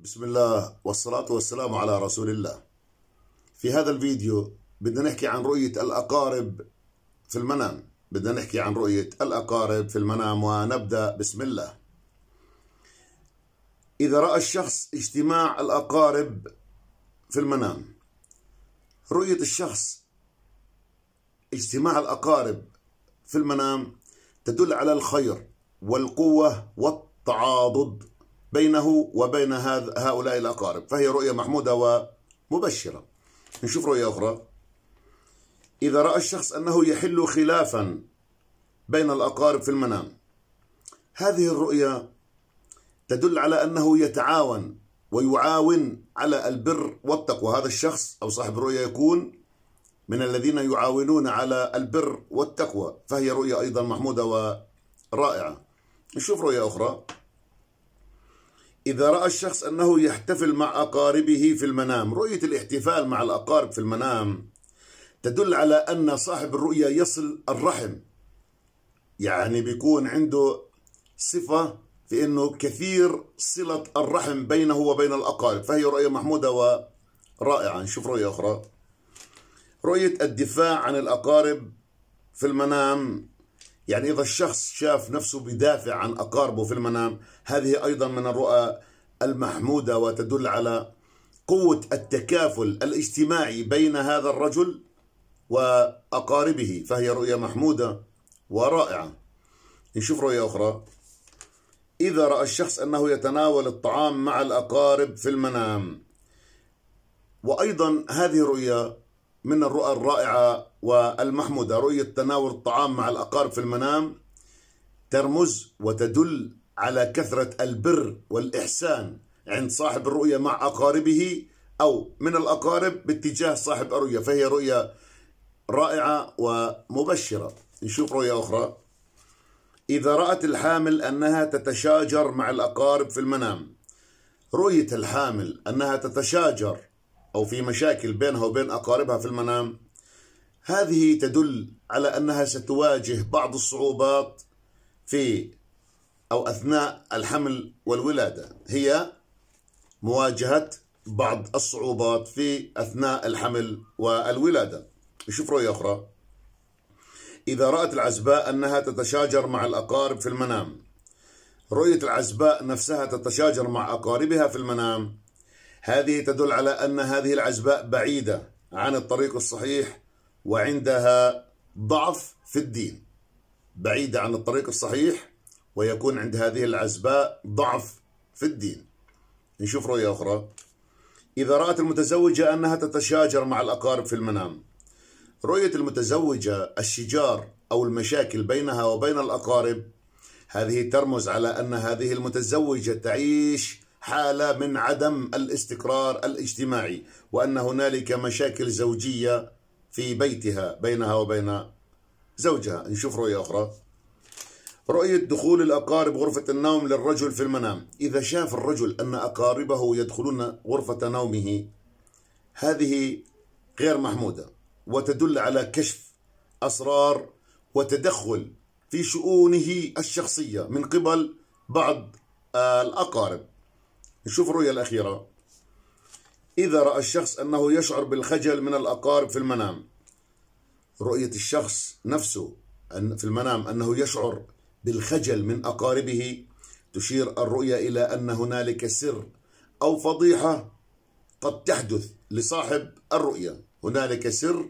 بسم الله والصلاة والسلام على رسول الله في هذا الفيديو بدنا نحكي عن رؤية الأقارب في المنام بدنا نحكي عن رؤية الأقارب في المنام ونبدأ بسم الله إذا رأى الشخص اجتماع الأقارب في المنام رؤية الشخص اجتماع الأقارب في المنام تدل على الخير والقوة والتعاضد بينه وبين هؤلاء الأقارب فهي رؤية محمودة ومبشرة نشوف رؤية أخرى إذا رأى الشخص أنه يحل خلافا بين الأقارب في المنام هذه الرؤية تدل على أنه يتعاون ويعاون على البر والتقوى هذا الشخص أو صاحب الرؤية يكون من الذين يعاونون على البر والتقوى فهي رؤية أيضا محمودة ورائعة نشوف رؤية أخرى إذا رأى الشخص أنه يحتفل مع أقاربه في المنام رؤية الاحتفال مع الأقارب في المنام تدل على أن صاحب الرؤية يصل الرحم يعني بيكون عنده صفة في أنه كثير صلة الرحم بينه وبين الأقارب فهي رؤية محمودة ورائعة نشوف رؤية أخرى رؤية الدفاع عن الأقارب في المنام يعني إذا الشخص شاف نفسه بدافع عن أقاربه في المنام هذه أيضا من الرؤى المحمودة وتدل على قوة التكافل الاجتماعي بين هذا الرجل وأقاربه فهي رؤية محمودة ورائعة نشوف رؤية أخرى إذا رأى الشخص أنه يتناول الطعام مع الأقارب في المنام وأيضا هذه رؤية من الرؤى الرائعة والمحمودة رؤية تناول الطعام مع الأقارب في المنام ترمز وتدل على كثرة البر والإحسان عند صاحب الرؤية مع أقاربه أو من الأقارب باتجاه صاحب الرؤية فهي رؤية رائعة ومبشرة نشوف رؤية أخرى إذا رأت الحامل أنها تتشاجر مع الأقارب في المنام رؤية الحامل أنها تتشاجر أو في مشاكل بينها وبين أقاربها في المنام هذه تدل على أنها ستواجه بعض الصعوبات في أو أثناء الحمل والولادة هي مواجهة بعض الصعوبات في أثناء الحمل والولادة شوف رؤية أخرى إذا رأت العزباء أنها تتشاجر مع الأقارب في المنام رؤية العزباء نفسها تتشاجر مع أقاربها في المنام هذه تدل على أن هذه العجباء بعيدة عن الطريق الصحيح وعندها ضعف في الدين بعيدة عن الطريق الصحيح ويكون عند هذه العزباء ضعف في الدين نشوف رؤية أخرى إذا رأت المتزوجة أنها تتشاجر مع الأقارب في المنام رؤية المتزوجة الشجار أو المشاكل بينها وبين الأقارب هذه ترمز على أن هذه المتزوجة تعيش حالة من عدم الاستقرار الاجتماعي وأن هنالك مشاكل زوجية في بيتها بينها وبين زوجها نشوف رؤية أخرى رؤية دخول الأقارب غرفة النوم للرجل في المنام إذا شاف الرجل أن أقاربه يدخلون غرفة نومه هذه غير محمودة وتدل على كشف أسرار وتدخل في شؤونه الشخصية من قبل بعض آه، الأقارب نشوف الرؤية الأخيرة إذا رأى الشخص أنه يشعر بالخجل من الأقارب في المنام رؤية الشخص نفسه أن في المنام أنه يشعر بالخجل من أقاربه تشير الرؤية إلى أن هنالك سر أو فضيحة قد تحدث لصاحب الرؤية هنالك سر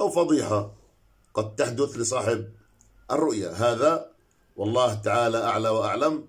أو فضيحة قد تحدث لصاحب الرؤية هذا والله تعالى أعلى وأعلم